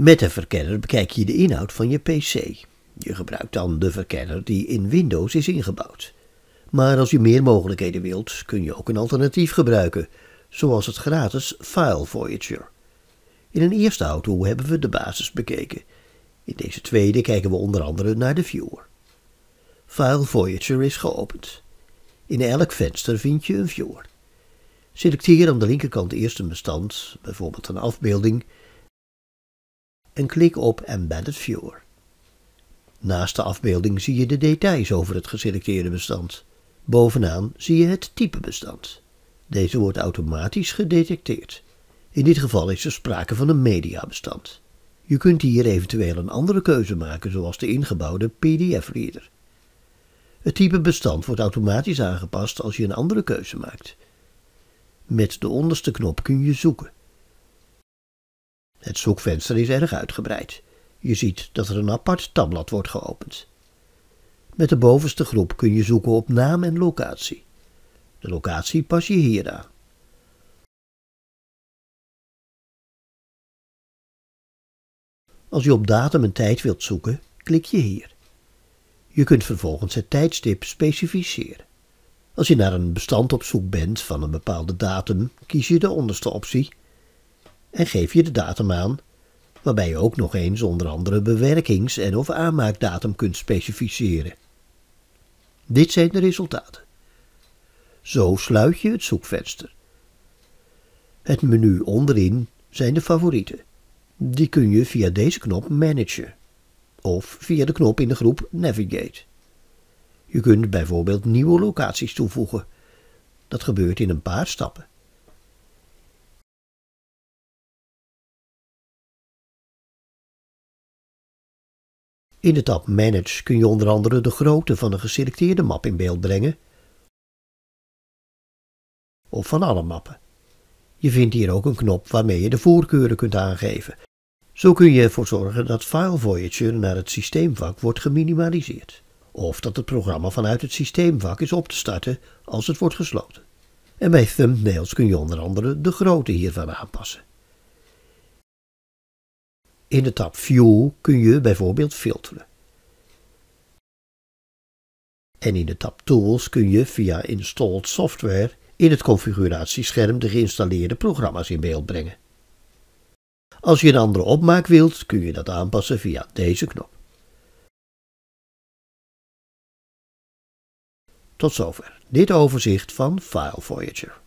Met een verkenner bekijk je de inhoud van je PC. Je gebruikt dan de verkenner die in Windows is ingebouwd. Maar als je meer mogelijkheden wilt, kun je ook een alternatief gebruiken, zoals het gratis File Voyager. In een eerste auto hebben we de basis bekeken. In deze tweede kijken we onder andere naar de viewer. File Voyager is geopend. In elk venster vind je een viewer. Selecteer aan de linkerkant eerst een bestand, bijvoorbeeld een afbeelding, en klik op Embedded Viewer. Naast de afbeelding zie je de details over het geselecteerde bestand. Bovenaan zie je het type bestand. Deze wordt automatisch gedetecteerd. In dit geval is er sprake van een mediabestand. Je kunt hier eventueel een andere keuze maken, zoals de ingebouwde PDF-reader. Het type bestand wordt automatisch aangepast als je een andere keuze maakt. Met de onderste knop kun je zoeken. Het zoekvenster is erg uitgebreid. Je ziet dat er een apart tabblad wordt geopend. Met de bovenste groep kun je zoeken op naam en locatie. De locatie pas je hier aan. Als je op datum en tijd wilt zoeken, klik je hier. Je kunt vervolgens het tijdstip specificeren. Als je naar een bestand op zoek bent van een bepaalde datum, kies je de onderste optie en geef je de datum aan, waarbij je ook nog eens onder andere bewerkings- en of aanmaakdatum kunt specificeren. Dit zijn de resultaten. Zo sluit je het zoekvenster. Het menu onderin zijn de favorieten. Die kun je via deze knop managen of via de knop in de groep Navigate. Je kunt bijvoorbeeld nieuwe locaties toevoegen. Dat gebeurt in een paar stappen. In de tab Manage kun je onder andere de grootte van een geselecteerde map in beeld brengen of van alle mappen. Je vindt hier ook een knop waarmee je de voorkeuren kunt aangeven. Zo kun je ervoor zorgen dat File Voyager naar het systeemvak wordt geminimaliseerd of dat het programma vanuit het systeemvak is op te starten als het wordt gesloten. En bij thumbnails kun je onder andere de grootte hiervan aanpassen. In de tab View kun je bijvoorbeeld filteren. En in de tab Tools kun je via Installed Software in het configuratiescherm de geïnstalleerde programma's in beeld brengen. Als je een andere opmaak wilt, kun je dat aanpassen via deze knop. Tot zover dit overzicht van File Voyager.